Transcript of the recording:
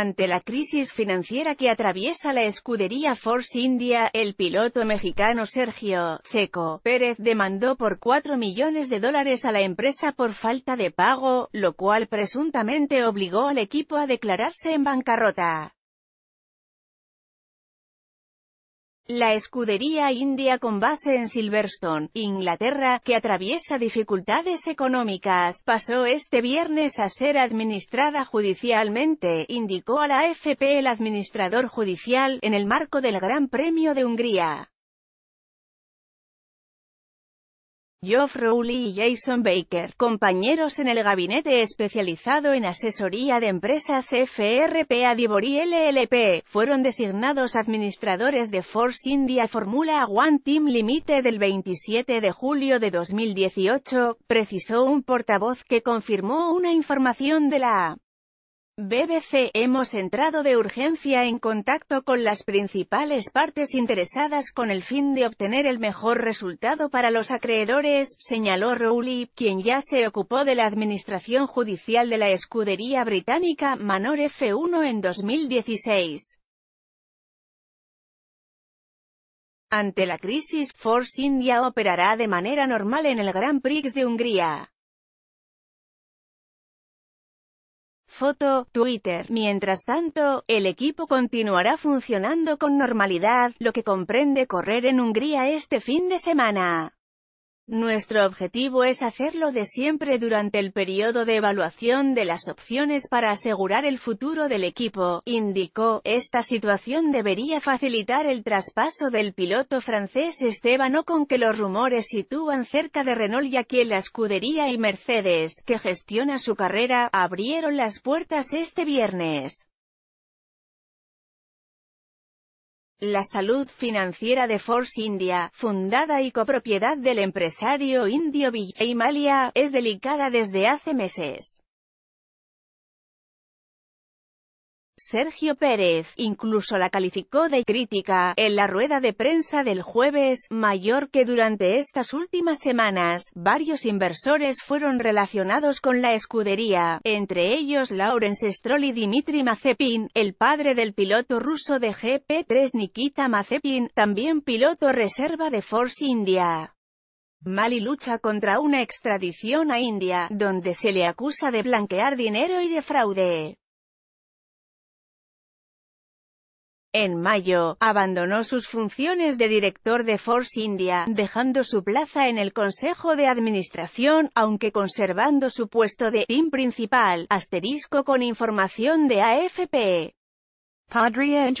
Ante la crisis financiera que atraviesa la escudería Force India, el piloto mexicano Sergio Checo Pérez demandó por 4 millones de dólares a la empresa por falta de pago, lo cual presuntamente obligó al equipo a declararse en bancarrota. La escudería india con base en Silverstone, Inglaterra, que atraviesa dificultades económicas, pasó este viernes a ser administrada judicialmente, indicó a la AFP el administrador judicial, en el marco del Gran Premio de Hungría. Geoff Rowley y Jason Baker, compañeros en el gabinete especializado en asesoría de empresas FRP Adibori LLP, fueron designados administradores de Force India Formula One Team Limited del 27 de julio de 2018, precisó un portavoz que confirmó una información de la BBC hemos entrado de urgencia en contacto con las principales partes interesadas con el fin de obtener el mejor resultado para los acreedores, señaló Rowley, quien ya se ocupó de la administración judicial de la escudería británica Manor F1 en 2016. Ante la crisis, Force India operará de manera normal en el Grand Prix de Hungría. Foto, Twitter. Mientras tanto, el equipo continuará funcionando con normalidad, lo que comprende correr en Hungría este fin de semana. Nuestro objetivo es hacerlo de siempre durante el periodo de evaluación de las opciones para asegurar el futuro del equipo, indicó. Esta situación debería facilitar el traspaso del piloto francés Esteban Ocon que los rumores sitúan cerca de Renault y aquí la escudería y Mercedes, que gestiona su carrera, abrieron las puertas este viernes. La salud financiera de Force India, fundada y copropiedad del empresario indio Vijay Malia, es delicada desde hace meses. Sergio Pérez, incluso la calificó de crítica, en la rueda de prensa del jueves, mayor que durante estas últimas semanas, varios inversores fueron relacionados con la escudería, entre ellos Lawrence Stroll y Dimitri Mazepin, el padre del piloto ruso de GP3 Nikita Mazepin, también piloto reserva de Force India. Mali lucha contra una extradición a India, donde se le acusa de blanquear dinero y de fraude. En mayo, abandonó sus funciones de director de Force India, dejando su plaza en el Consejo de Administración, aunque conservando su puesto de team principal, asterisco con información de AFP. Padria